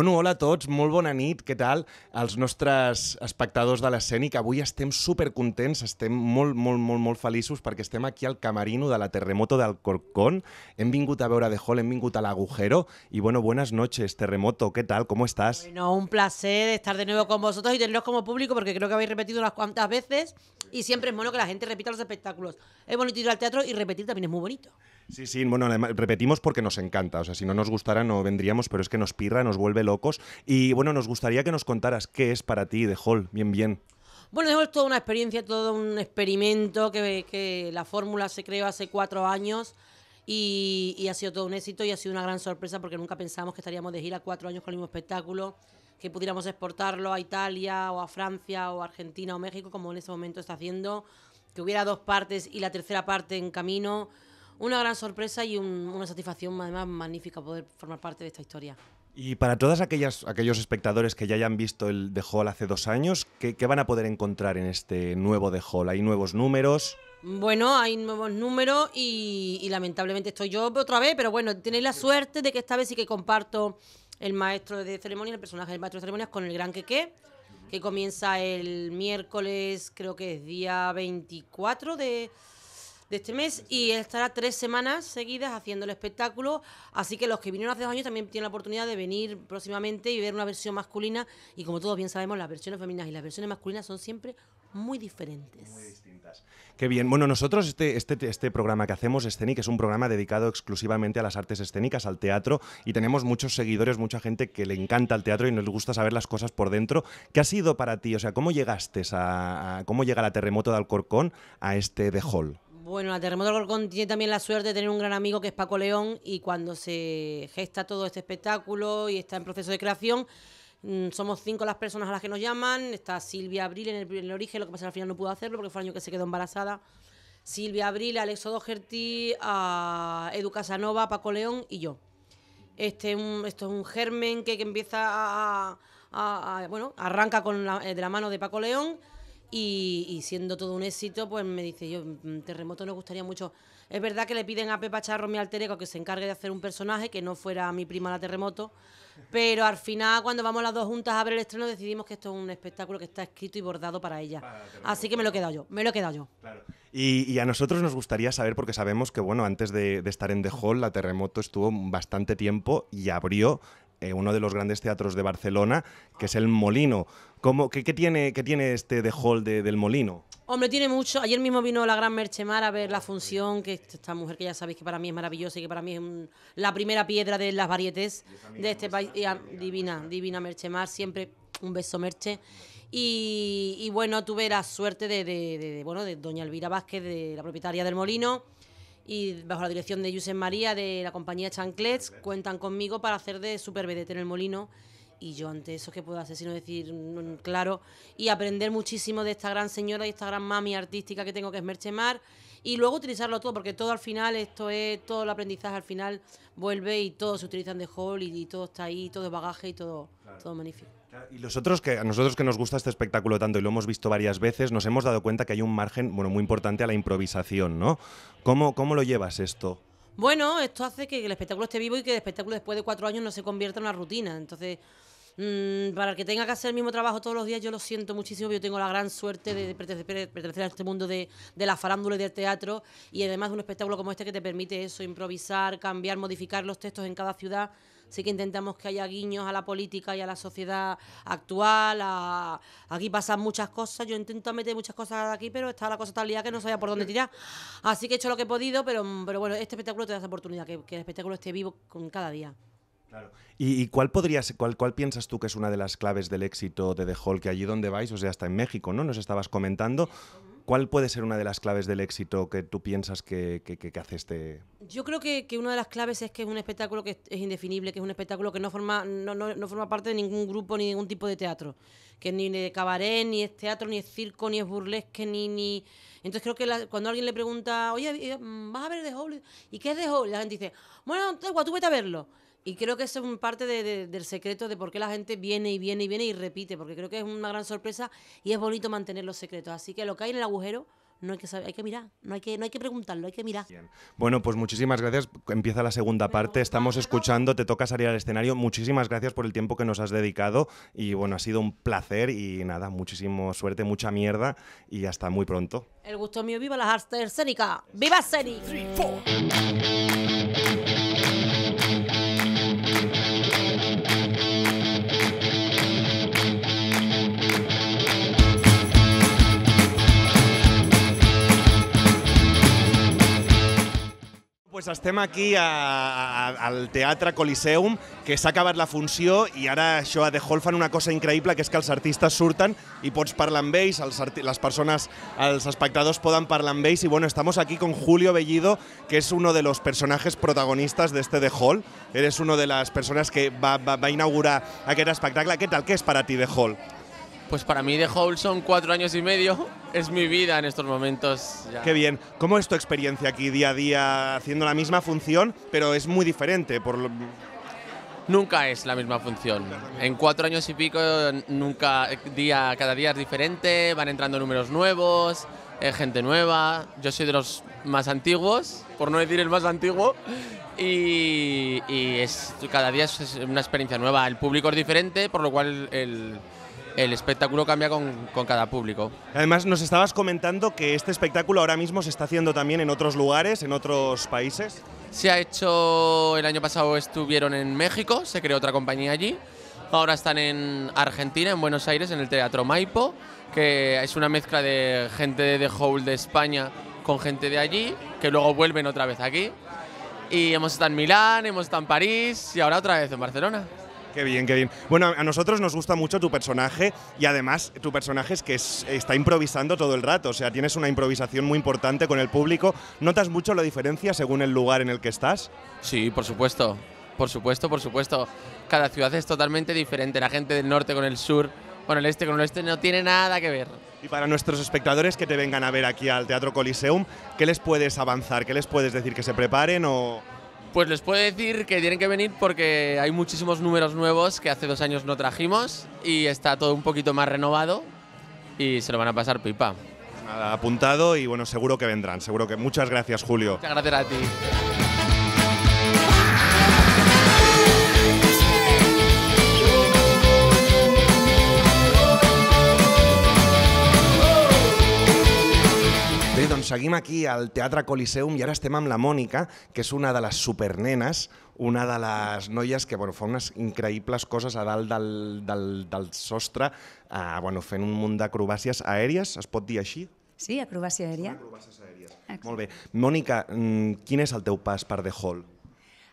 Bueno, hola a tots, molt bona nit, què tal? Els nostres espectadors de l'escènic, avui estem supercontents, estem muy, muy, muy, molt feliços que estem aquí al camarino de la Terremoto del Corcón. en vingut a veure de Hall, hem vingut a Agujero. y bueno, buenas noches, Terremoto, ¿qué tal? ¿Cómo estás? Bueno, un placer estar de nuevo con vosotros y teneros como público porque creo que habéis repetido unas cuantas veces y siempre es bueno que la gente repita los espectáculos. Es bonito ir al teatro y repetir también es muy bonito. Sí, sí, bueno, repetimos porque nos encanta, o sea, si no nos gustara no vendríamos, pero es que nos pirra, nos vuelve locos. Y bueno, nos gustaría que nos contaras qué es para ti de Hall, bien, bien. Bueno, es toda una experiencia, todo un experimento que, que la fórmula se creó hace cuatro años y, ha sido todo un éxito y ha sido una gran sorpresa porque nunca pensamos que estaríamos de gira cuatro años con el mismo espectáculo, que pudiéramos exportarlo a Italia o a Francia o a Argentina o México, como en ese momento está haciendo, que hubiera dos partes y la tercera parte en camino una gran sorpresa y una satisfacción además magnífica poder formar parte de esta historia. Y para todos aquellos espectadores que ya hayan visto el The Hall hace dos años, ¿qué, van a poder encontrar en este nuevo The Hall? ¿Hay nuevos números? Bueno, hay nuevos números y, lamentablemente estoy yo otra vez, pero bueno, tenéis la suerte de que esta vez sí que comparto el maestro de ceremonias, el personaje del maestro de ceremonias con el gran Queque, que comienza el miércoles, creo que es día 24 de, de este mes y estará tres semanas seguidas haciendo el espectáculo. Así que los que vinieron hace dos años también tienen la oportunidad de venir próximamente y ver una versión masculina. Y como todos bien sabemos, las versiones femeninas y las versiones masculinas son siempre muy diferentes. Muy distintas. Qué bien. Bueno, nosotros este, este, este programa que hacemos, Scenic, es un programa dedicado exclusivamente a las artes escénicas, al teatro, y tenemos muchos seguidores, mucha gente que le encanta el teatro y nos gusta saber las cosas por dentro. ¿Qué ha sido para ti? O sea, ¿cómo llegaste a, cómo llega la Terremoto de Alcorcón a este The Hall? Bueno, la Terremoto Golcón tiene también la suerte de tener un gran amigo que es Paco León y cuando se gesta todo este espectáculo y está en proceso de creación, mm, somos cinco las personas a las que nos llaman. Está Silvia Abril en el, origen, lo que pasa es que al final no pudo hacerlo porque fue el año que se quedó embarazada. Silvia Abril, Alex Odoherty, a Edu Casanova, Paco León y yo. Este, esto es un germen que, empieza a, bueno, arranca con eh, de la mano de Paco León y, siendo todo un éxito, pues me dice yo, mm, Terremoto nos gustaría mucho. Es verdad que le piden a Pepa Charro, mi ego, que se encargue de hacer un personaje que no fuera mi prima la Terremoto, pero al final, cuando vamos las dos juntas a abrir el estreno, decidimos que esto es un espectáculo que está escrito y bordado para ella. Así que me lo he quedado yo, me lo he quedado yo. Y, a nosotros nos gustaría saber, porque sabemos que, bueno, antes de, de estar en The Hall, la Terremoto estuvo bastante tiempo y abrió eh, uno de los grandes teatros de Barcelona, que es el Molino. ¿Cómo, qué, tiene, qué tiene este de hall del Molino? Hombre, tiene mucho. Ayer mismo vino la gran Merchemar a ver la función, que esta mujer que ya sabéis que para mí es maravillosa y que para mí es la primera piedra de las varietes de este país. divina, ¿eh? divina Merchemar, siempre un beso Merche. Y, bueno, tuve la suerte de, de, bueno, de doña Elvira Vázquez, de la propietaria del molino y bajo la dirección de Josep María de la compañía Chanclets cuentan conmigo para hacer de super en el molino y yo ante eso que puedo hacer sino decir mm, mm, claro y aprender muchísimo de esta gran señora y esta gran mami artística que tengo que es Merchemar y luego utilizarlo todo porque todo al final esto es todo el aprendizaje al final vuelve y todo se utilizan de hall y, todo está ahí todo es bagaje y todo todo magnífico y que a nosotros que nos gusta este espectáculo tanto y lo hemos visto varias veces, nos hemos dado cuenta que hay un margen muy importante a la improvisación, ¿no? ¿Cómo, lo llevas esto? Bueno, esto hace que el espectáculo esté vivo y que el espectáculo después de cuatro años no se convierta en una rutina. Entonces, mm, para el que tenga que hacer el mismo trabajo todos los días, yo lo siento muchísimo. Yo tengo la gran suerte de pertenecer a este mundo de, de la farándula y del teatro y además de un espectáculo como este que te permite eso, improvisar, cambiar, modificar los textos en cada ciudad sí que intentamos que haya guiños a la política y a la sociedad actual. A... Aquí pasan muchas cosas, yo intento meter muchas cosas aquí, pero estaba la cosa tal día que no sabía por dónde tirar. Así que he hecho lo que he podido, pero, bueno, este espectáculo te da esa oportunidad, que, el espectáculo esté vivo con cada día. Claro. ¿Y, cuál podrías, cuál, piensas tú que es una de las claves del éxito de The Hall? Que allí donde vais, o sea, hasta en México, ¿no? Nos estabas comentando. ¿Cuál puede ser una de las claves del éxito que tú piensas que, hace este...? Yo creo que, una de las claves es que es un espectáculo que es indefinible, que es un espectáculo que no forma, no, forma parte de ningún grupo ni ningún tipo de teatro, que ni de cabaret, ni es teatro, ni es circo, ni es burlesque, ni... ni... Entonces creo que cuando alguien le pregunta, oye, mm, ¿vas a ver The Hole? ¿Y qué es The Hole? La gente dice, bueno, tú vete a verlo. Y creo que eso es parte del secreto de por qué la gente viene y viene y viene y repite, porque creo que es una gran sorpresa y es bonito mantener los secretos. Así que lo que hay en el agujero no hay que saber, que mirar, no hay que, no hay que preguntarlo, hay que mirar. Bueno, pues muchísimas gracias. Empieza la segunda parte. Estamos escuchando, te toca salir al escenario. Muchísimas gracias por el tiempo que nos has dedicado y bueno, ha sido un placer y nada, muchísimo suerte, mucha mierda y hasta muy pronto. El gusto mío, viva las artes escénicas. ¡Viva Scenic! pues estem aquí a, a, al Teatre Coliseum, que s'ha acabat la funció i ara això a The Hall fan una cosa increïble, que és que els artistes surten i pots parlar amb ells, els les persones, els espectadors poden parlar amb ells i bueno, estamos aquí con Julio Bellido, que és uno de los personajes protagonistas de este The Hall. Eres uno de las personas que va, va, va inaugurar aquest espectacle. Què tal? Què és per a ti The Hall? Pues para mí de Hole son cuatro años y medio. Es mi vida en estos momentos. Qué bien. ¿Cómo es tu experiencia aquí día a día haciendo la misma función, pero es muy diferente? Nunca es la misma función. En cuatro años y pico, nunca, día, cada día es diferente, van entrando números nuevos, eh, gente nueva. Yo soy de los más antiguos, por no decir el más antiguo, y, es, cada día es una experiencia nueva. El público es diferente, por lo cual el el espectáculo cambia con, cada público. Además, nos estabas comentando que este espectáculo ahora mismo se está haciendo también en otros lugares, en otros países. Se ha hecho, el año pasado estuvieron en México, se creó otra compañía allí. Ahora están en Argentina, en Buenos Aires, en el Teatro Maipo, que es una mezcla de gente de The de España con gente de allí, que luego vuelven otra vez aquí. Y hemos estado en Milán, hemos estado en París y ahora otra vez en Barcelona. Qué bien, qué bien. Bueno, a nosotros nos gusta mucho tu personaje y además tu personaje es que está improvisando todo el rato, o sea, tienes una improvisación muy importante con el público. ¿Notas mucho la diferencia según el lugar en el que estás? Sí, por supuesto, por supuesto, por supuesto. Cada ciudad es totalmente diferente, la gente del norte con el sur, con el este con el oeste no tiene nada que ver. Y para nuestros espectadores que te vengan a ver aquí al Teatro Coliseum, ¿qué les puedes avanzar? ¿Qué les puedes decir que se preparen o...? Pues les puedo decir que tienen que venir porque hay muchísimos números nuevos que hace dos años no trajimos y está todo un poquito más renovado y se lo van a pasar pipa. Nada, apuntado y bueno, seguro que vendrán, seguro que. Muchas gracias, Julio. Muchas gracias a ti. doncs seguim aquí al Teatre Coliseum i ara estem amb la Mònica, que és una de les supernenes, una de les noies que bueno, fa unes increïbles coses a dalt del, del, del sostre, eh, bueno, fent un munt d'acrobàcies aèries, es pot dir així? Sí, acrobàcia aèria. acrobàcies aèries. Molt bé. Mònica, mm, quin és el teu pas per The Hall?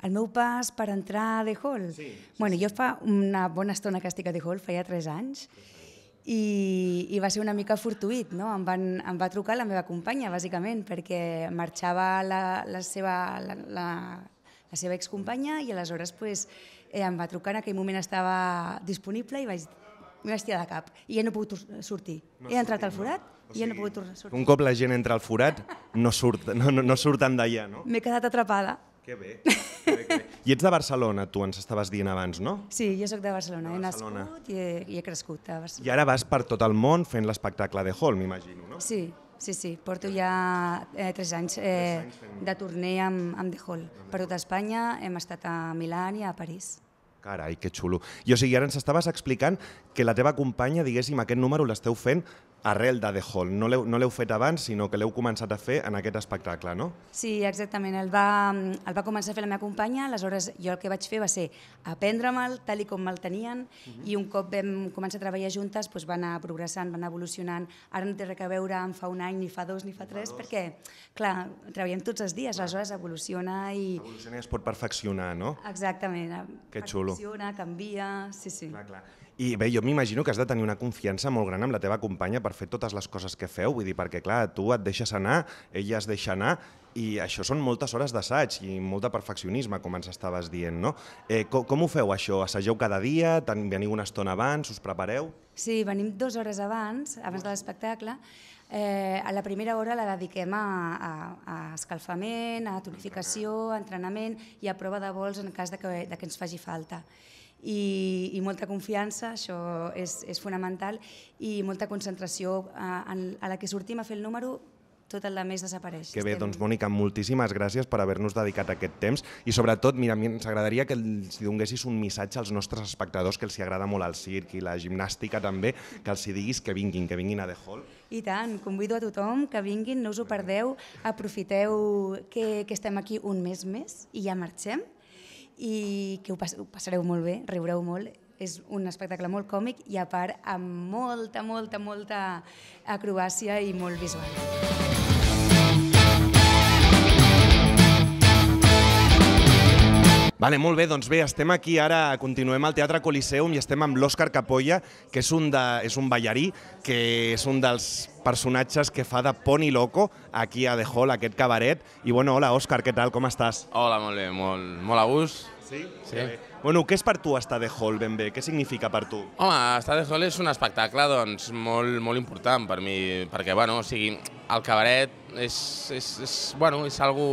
El meu pas per entrar a The Hall? Sí, sí, bueno, jo fa una bona estona que estic a The Hall, feia 3 anys, sí i, i va ser una mica fortuït, no? Em, van, em va trucar la meva companya, bàsicament, perquè marxava la, la seva, la, la, la seva excompanya i aleshores pues, eh, em va trucar, en aquell moment estava disponible i vaig, m'hi vaig tirar de cap. I ja no he pogut sortir. No he entrat al forat no. o sigui, i ja no he pogut sortir. Un cop la gent entra al forat, no, surt, no, no, no surten d'allà, no? M'he quedat atrapada. Que bé. Que bé, que bé. I ets de Barcelona, tu ens estaves dient abans, no? Sí, jo sóc de Barcelona, de Barcelona. he nascut i he, i he crescut a Barcelona. I ara vas per tot el món fent l'espectacle de Hall, m'imagino, no? Sí, Sí, sí, porto ja eh, tres anys, eh, tres anys de torner amb, amb The Hall. Per tot Espanya hem estat a Milà i a París. Carai, que xulo. I o sigui, ara ens estaves explicant que la teva companya, diguéssim, aquest número l'esteu fent arrel de The Hall. No l'heu fet abans, sinó que l'heu començat a fer en aquest espectacle, no? Sí, exactament. El va, el va començar a fer la meva companya, aleshores jo el que vaig fer va ser aprendre-me'l tal i com me'l tenien uh mhm. -huh. i un cop vam començar a treballar juntes doncs va anar progressant, va anar evolucionant. Ara no té res a veure amb fa un any, ni fa dos, ni fa tres, fa perquè, clar, treballem tots els dies, aleshores evoluciona i... Evoluciona i es pot perfeccionar, no? Exactament. Que xulo. Perfecciona, canvia, sí, sí. Clar, clar. I bé, jo m'imagino que has de tenir una confiança molt gran amb la teva companya per fer totes les coses que feu, vull dir, perquè clar, tu et deixes anar, ella es deixa anar, i això són moltes hores d'assaig i molt de perfeccionisme, com ens estaves dient, no? Eh, com, com ho feu, això? Assageu cada dia? Veniu una estona abans? Us prepareu? Sí, venim dues hores abans, abans de l'espectacle. Eh, a la primera hora la dediquem a, a, a escalfament, a tonificació, a entrenament i a prova de vols en cas de que, de que ens faci falta i, i molta confiança, això és, és fonamental, i molta concentració a, eh, a la que sortim a fer el número tot el de més desapareix. Que bé, Estem... doncs Mònica, moltíssimes gràcies per haver-nos dedicat aquest temps i sobretot, mira, a mi ens agradaria que els donguessis un missatge als nostres espectadors que els agrada molt el circ i la gimnàstica també, que els diguis que vinguin, que vinguin a The Hall. I tant, convido a tothom que vinguin, no us ho perdeu, aprofiteu que, que estem aquí un mes més i ja marxem i que ho, pass ho passareu molt bé, riureu molt. És un espectacle molt còmic i a part amb molta, molta, molta acrobàcia i molt visual. Vale, molt bé, doncs bé, estem aquí ara, continuem al Teatre Coliseum i estem amb l'Òscar Capolla, que és un, de, és un ballarí, que és un dels personatges que fa de Pony Loco aquí a The Hall, aquest cabaret. I bueno, hola Òscar, què tal, com estàs? Hola, molt bé, molt, molt a gust. Sí? Sí. Bé. Bueno, què és per tu estar The Hall ben bé? Què significa per tu? Home, estar The Hall és un espectacle doncs, molt, molt important per mi, perquè bueno, o sigui, el cabaret és, és, és, bueno, és algo...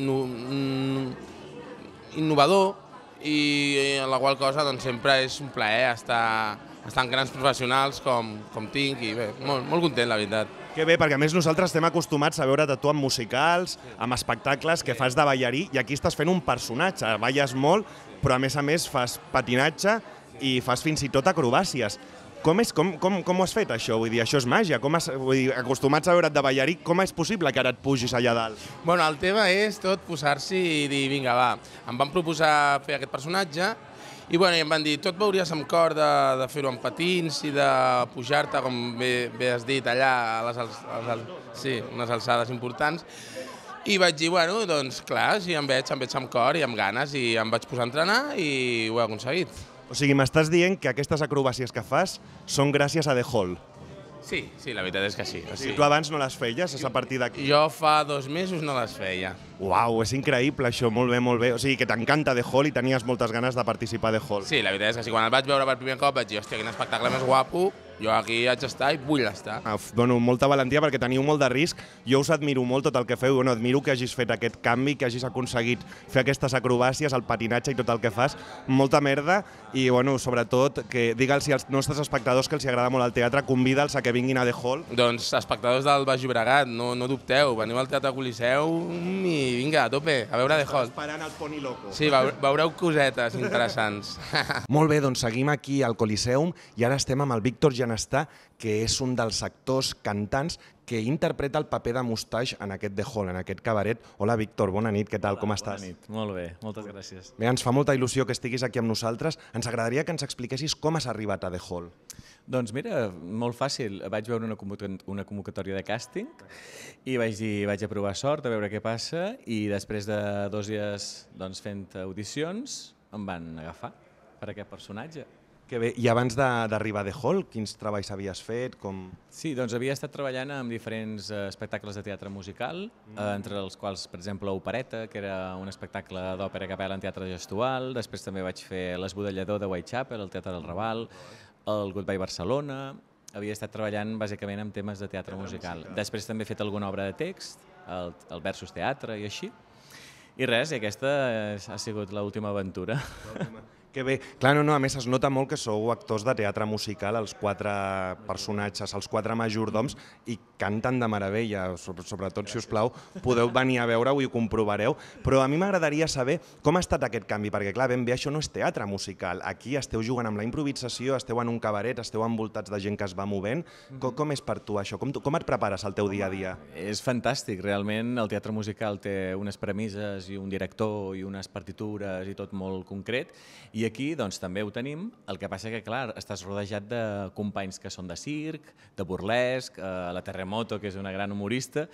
No, no, innovador i eh, la qual cosa doncs, sempre és un plaer estar, estar amb grans professionals com, com tinc i bé, molt, molt content, la veritat. Que bé, perquè a més nosaltres estem acostumats a veure't tu amb musicals, amb espectacles que fas de ballarí i aquí estàs fent un personatge, balles molt, però a més a més fas patinatge i fas fins i tot acrobàcies. Com, és, com, com, com ho has fet, això? Vull dir, això és màgia. Com has, vull dir, acostumats a veure't de ballarí, com és possible que ara et pugis allà dalt? Bueno, el tema és tot posar-s'hi i dir, vinga, va, em van proposar fer aquest personatge i, bueno, i em van dir, tot veuries amb cor de, de fer-ho amb patins i de pujar-te, com bé, bé has dit, allà a les, als, als, sí, unes alçades importants. I vaig dir, bueno, doncs clar, si em veig, em veig amb cor i amb ganes i em vaig posar a entrenar i ho he aconseguit. O sigui, m'estàs dient que aquestes acrobàcies que fas són gràcies a The Hall. Sí, sí, la veritat és que sí. O sigui, sí. tu abans no les feies, és a partir d'aquí. Jo fa dos mesos no les feia. Uau, és increïble això, molt bé, molt bé. O sigui, que t'encanta The Hall i tenies moltes ganes de participar de The Hall. Sí, la veritat és que sí. Quan el vaig veure per primer cop vaig dir, hòstia, quin espectacle més guapo, jo aquí haig d'estar i vull estar. Ah, dono molta valentia perquè teniu molt de risc. Jo us admiro molt tot el que feu. Bueno, admiro que hagis fet aquest canvi, que hagis aconseguit fer aquestes acrobàcies, el patinatge i tot el que fas. Molta merda i, bueno, sobretot, que digue'ls als nostres espectadors que els agrada molt el teatre, convida'ls a que vinguin a The Hall. Doncs espectadors del Baix Llobregat, no, no dubteu, veniu al Teatre Coliseu i vinga, a tope, a veure The Hall. Esperant el Pony Loco. Sí, veureu cosetes interessants. molt bé, doncs seguim aquí al Coliseum i ara estem amb el Víctor Jan Canestà, que és un dels actors cantants que interpreta el paper de Mustache en aquest The Hall, en aquest cabaret. Hola, Víctor, bona nit, què tal, Hola, com estàs? Bona nit, molt bé, moltes gràcies. Bé, ens fa molta il·lusió que estiguis aquí amb nosaltres. Ens agradaria que ens expliquessis com has arribat a The Hall. Doncs mira, molt fàcil. Vaig veure una, una convocatòria de càsting i vaig dir, vaig a provar sort, a veure què passa, i després de dos dies doncs, fent audicions em van agafar per aquest personatge. Que bé. I abans d'arribar de, de Hall, quins treballs havies fet? Com... Sí, doncs havia estat treballant amb diferents eh, espectacles de teatre musical, eh, mm. eh, entre els quals, per exemple, Opereta, que era un espectacle d'òpera capella en teatre gestual, després també vaig fer L'Esbudellador de Whitechapel, el Teatre del mm. Raval, el Goodbye Barcelona... Havia estat treballant bàsicament amb temes de teatre, teatre musical. musical. Després també he fet alguna obra de text, el, el Versus Teatre i així. I res, i aquesta eh, ha sigut l'última aventura. Que bé. Clar, no, no, a més es nota molt que sou actors de teatre musical, els quatre personatges, els quatre majordoms, i canten de meravella, sobretot, si us plau, podeu venir a veure-ho i ho comprovareu. Però a mi m'agradaria saber com ha estat aquest canvi, perquè clar, ben bé, això no és teatre musical. Aquí esteu jugant amb la improvisació, esteu en un cabaret, esteu envoltats de gent que es va movent. Com, mhm. com és per tu això? Com, com et prepares el teu dia a dia? És fantàstic, realment el teatre musical té unes premisses i un director i unes partitures i tot molt concret, i aquí doncs, també ho tenim, el que passa que, clar, estàs rodejat de companys que són de circ, de burlesc, eh, la Terremoto, que és una gran humorista.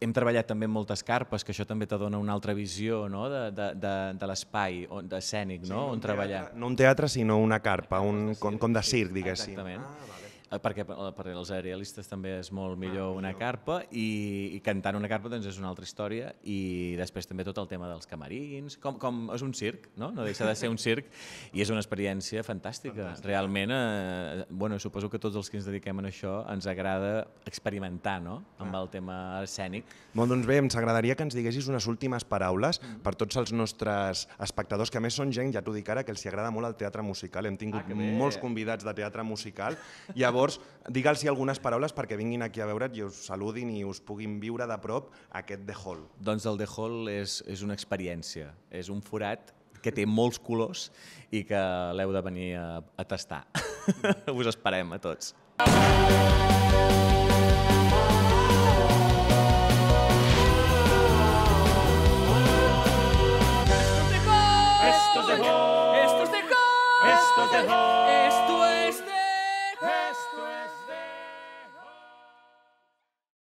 Hem treballat també en moltes carpes, que això també te dona una altra visió no? de, de, de, de l'espai escènic, sí, no? no on teatre, treballar. No un teatre, sinó una carpa, un, com, com de circ, diguéssim. Exactament. Ah, vale. Eh, perquè eh, per als aerialistes també és molt ah, millor ah, una carpa i, i cantant una carpa doncs és una altra història i després també tot el tema dels camarins, com, com és un circ, no? no deixa de ser un circ i és una experiència fantàstica. fantàstica. Realment, eh, bueno, suposo que tots els que ens dediquem a això ens agrada experimentar no? Ah. amb el tema escènic. Molt doncs bé, ens agradaria que ens diguessis unes últimes paraules mm. per tots els nostres espectadors, que a més són gent, ja t'ho dic ara, que els agrada molt el teatre musical. Hem tingut ah, molts convidats de teatre musical. Llavors, Llavors, digue'ls algunes paraules perquè vinguin aquí a veure't i us saludin i us puguin viure de prop aquest The Hall. Doncs el The Hall és, és una experiència, és un forat que té molts colors i que l'heu de venir a, a tastar. Us esperem a tots. es de Hall! es de Hall! es de Hall!